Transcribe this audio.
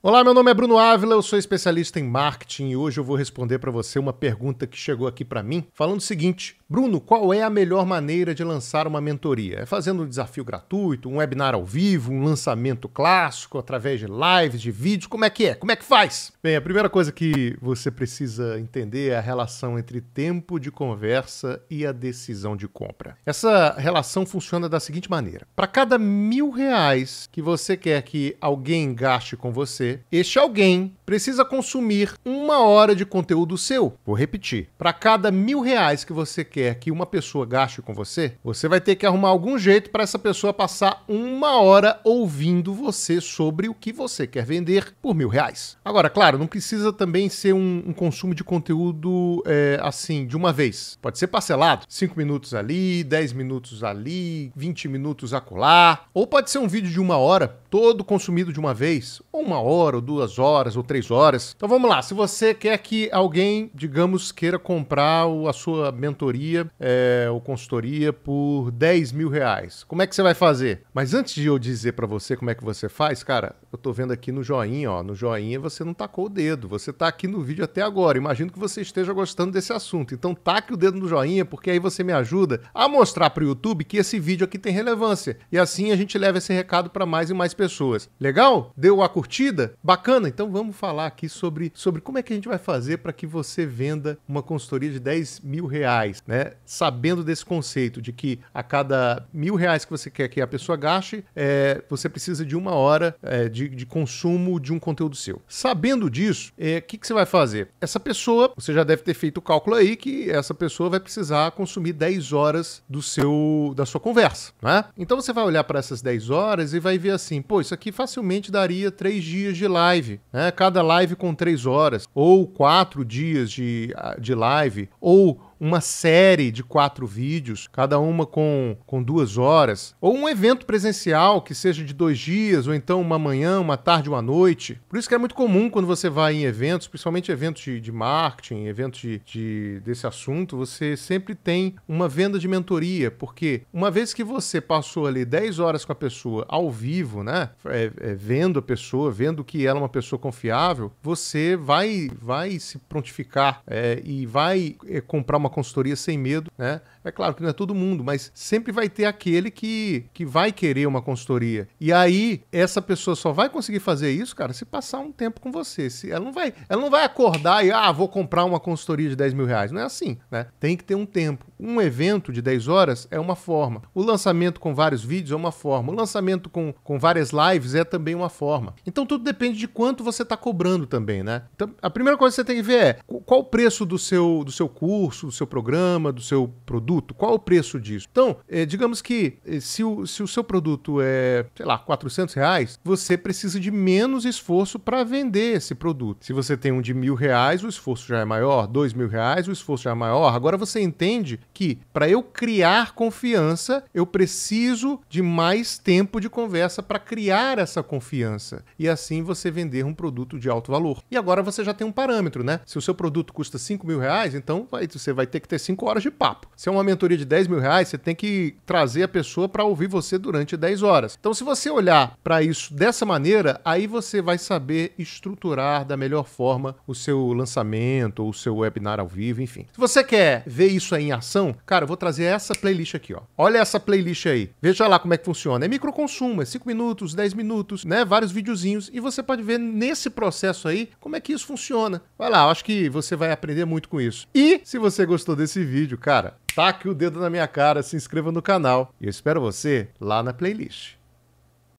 Olá, meu nome é Bruno Ávila, eu sou especialista em marketing e hoje eu vou responder para você uma pergunta que chegou aqui para mim, falando o seguinte: Bruno, qual é a melhor maneira de lançar uma mentoria? É fazendo um desafio gratuito, um webinar ao vivo, um lançamento clássico, através de lives, de vídeos? Como é que é? Como é que faz? Bem, a primeira coisa que você precisa entender é a relação entre tempo de conversa e a decisão de compra. Essa relação funciona da seguinte maneira: para cada mil reais que você quer que alguém gaste com você, este alguém precisa consumir uma hora de conteúdo seu. Vou repetir. Para cada mil reais que você quer que uma pessoa gaste com você, você vai ter que arrumar algum jeito para essa pessoa passar uma hora ouvindo você sobre o que você quer vender por mil reais. Agora, claro, não precisa também ser um, um consumo de conteúdo é, assim, de uma vez. Pode ser parcelado. cinco minutos ali, dez minutos ali, vinte minutos acolá. Ou pode ser um vídeo de uma hora, todo consumido de uma vez. Ou uma hora, ou duas horas, ou três três horas. Então vamos lá, se você quer que alguém, digamos, queira comprar a sua mentoria é, ou consultoria por 10 mil reais, como é que você vai fazer? Mas antes de eu dizer para você como é que você faz, cara, eu tô vendo aqui no joinha, ó. No joinha você não tacou o dedo. Você tá aqui no vídeo até agora. Imagino que você esteja gostando desse assunto. Então taque o dedo no joinha, porque aí você me ajuda a mostrar para o YouTube que esse vídeo aqui tem relevância. E assim a gente leva esse recado para mais e mais pessoas. Legal? Deu a curtida? Bacana? Então vamos falar aqui sobre, sobre como é que a gente vai fazer para que você venda uma consultoria de 10 mil reais, né? Sabendo desse conceito de que a cada mil reais que você quer que a pessoa gaste, é, você precisa de uma hora é, de de, de consumo de um conteúdo seu. Sabendo disso, é, o é, que, que você vai fazer? Essa pessoa, você já deve ter feito o cálculo aí que essa pessoa vai precisar consumir 10 horas do seu da sua conversa, né? Então você vai olhar para essas 10 horas e vai ver assim, pô, isso aqui facilmente daria 3 dias de live, né? Cada live com 3 horas, ou 4 dias de, de live, ou uma série de quatro vídeos, cada uma com, com duas horas, ou um evento presencial que seja de dois dias, ou então uma manhã, uma tarde, uma noite. Por isso que é muito comum quando você vai em eventos, principalmente eventos de, de marketing, eventos de, de, desse assunto, você sempre tem uma venda de mentoria, porque uma vez que você passou ali 10 horas com a pessoa ao vivo, né, é, é, vendo a pessoa, vendo que ela é uma pessoa confiável, você vai, vai se prontificar é, e vai é, comprar uma uma consultoria sem medo, né? É claro que não é todo mundo, mas sempre vai ter aquele que, que vai querer uma consultoria. E aí, essa pessoa só vai conseguir fazer isso, cara, se passar um tempo com você. Se, ela, não vai, ela não vai acordar e, ah, vou comprar uma consultoria de 10 mil reais. Não é assim, né? Tem que ter um tempo. Um evento de 10 horas é uma forma. O lançamento com vários vídeos é uma forma. O lançamento com, com várias lives é também uma forma. Então tudo depende de quanto você está cobrando também, né? Então, a primeira coisa que você tem que ver é qual o preço do seu, do seu curso, do seu programa, do seu produto, qual o preço disso? Então, é, digamos que eh, se o, se o seu produto é, sei lá, 400 reais, você precisa de menos esforço para vender esse produto. Se você tem um de mil reais, o esforço já é maior, dois mil reais, o esforço já é maior. Agora você entende que para eu criar confiança, eu preciso de mais tempo de conversa para criar essa confiança e assim você vender um produto de alto valor. E agora você já tem um parâmetro, né? Se o seu produto custa 5 mil reais, então você vai ter que ter 5 horas de papo. Se é uma mentoria de 10 mil reais, você tem que trazer a pessoa para ouvir você durante 10 horas. Então, se você olhar para isso dessa maneira, aí você vai saber estruturar da melhor forma o seu lançamento ou o seu webinar ao vivo, enfim. Se você quer ver isso aí em ação, não, cara, eu vou trazer essa playlist aqui, ó. Olha essa playlist aí. Veja lá como é que funciona. É microconsumo, é 5 minutos, 10 minutos, né? Vários videozinhos. E você pode ver nesse processo aí como é que isso funciona. Vai lá, eu acho que você vai aprender muito com isso. E se você gostou desse vídeo, cara, taque o dedo na minha cara, se inscreva no canal. E eu espero você lá na playlist.